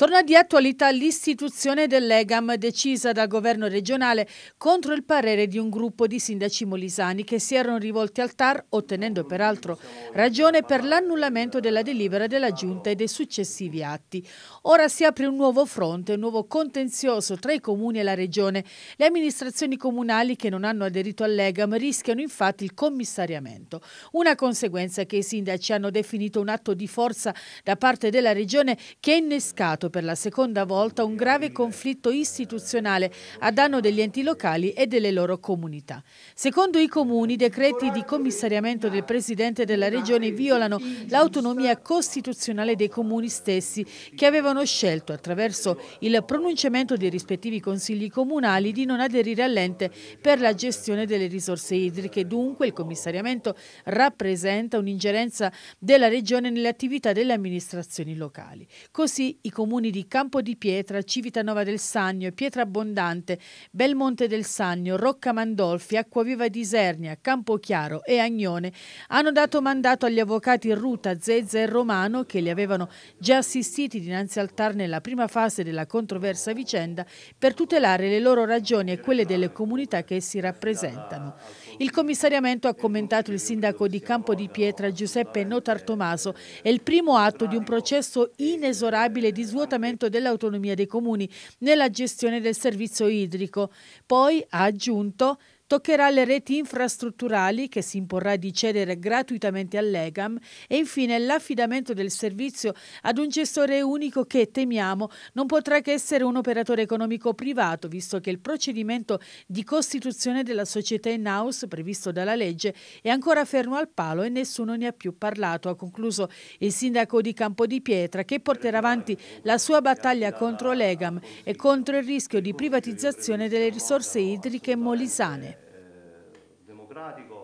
Torna di attualità l'istituzione dell'EGAM decisa dal governo regionale contro il parere di un gruppo di sindaci molisani che si erano rivolti al TAR ottenendo peraltro ragione per l'annullamento della delibera della Giunta e dei successivi atti. Ora si apre un nuovo fronte, un nuovo contenzioso tra i comuni e la regione. Le amministrazioni comunali che non hanno aderito all'EGAM rischiano infatti il commissariamento. Una conseguenza che i sindaci hanno definito un atto di forza da parte della regione che è innescato per la seconda volta un grave conflitto istituzionale a danno degli enti locali e delle loro comunità. Secondo i comuni, i decreti di commissariamento del Presidente della Regione violano l'autonomia costituzionale dei comuni stessi che avevano scelto attraverso il pronunciamento dei rispettivi consigli comunali di non aderire all'ente per la gestione delle risorse idriche. Dunque il commissariamento rappresenta un'ingerenza della Regione nelle attività delle amministrazioni locali. Così i comuni comuni di Campo di Pietra, Civitanova del Sannio, Pietra Abbondante, Belmonte del Sannio, Rocca Mandolfi, Acquaviva di Isernia, Campochiaro e Agnone hanno dato mandato agli avvocati Ruta, Zezza e Romano, che li avevano già assistiti dinanzi al TAR nella prima fase della controversa vicenda, per tutelare le loro ragioni e quelle delle comunità che si rappresentano. Il commissariamento, ha commentato il sindaco di Campo di Pietra Giuseppe Notartomaso, Tommaso, è il primo atto di un processo inesorabile di svuotamento rafforzamento dell'autonomia dei comuni nella gestione del servizio idrico. Poi ha aggiunto toccherà le reti infrastrutturali che si imporrà di cedere gratuitamente all'EGAM e infine l'affidamento del servizio ad un gestore unico che, temiamo, non potrà che essere un operatore economico privato, visto che il procedimento di costituzione della società in house previsto dalla legge è ancora fermo al palo e nessuno ne ha più parlato, ha concluso il sindaco di Campo di Pietra che porterà avanti la sua battaglia contro l'EGAM e contro il rischio di privatizzazione delle risorse idriche molisane. digo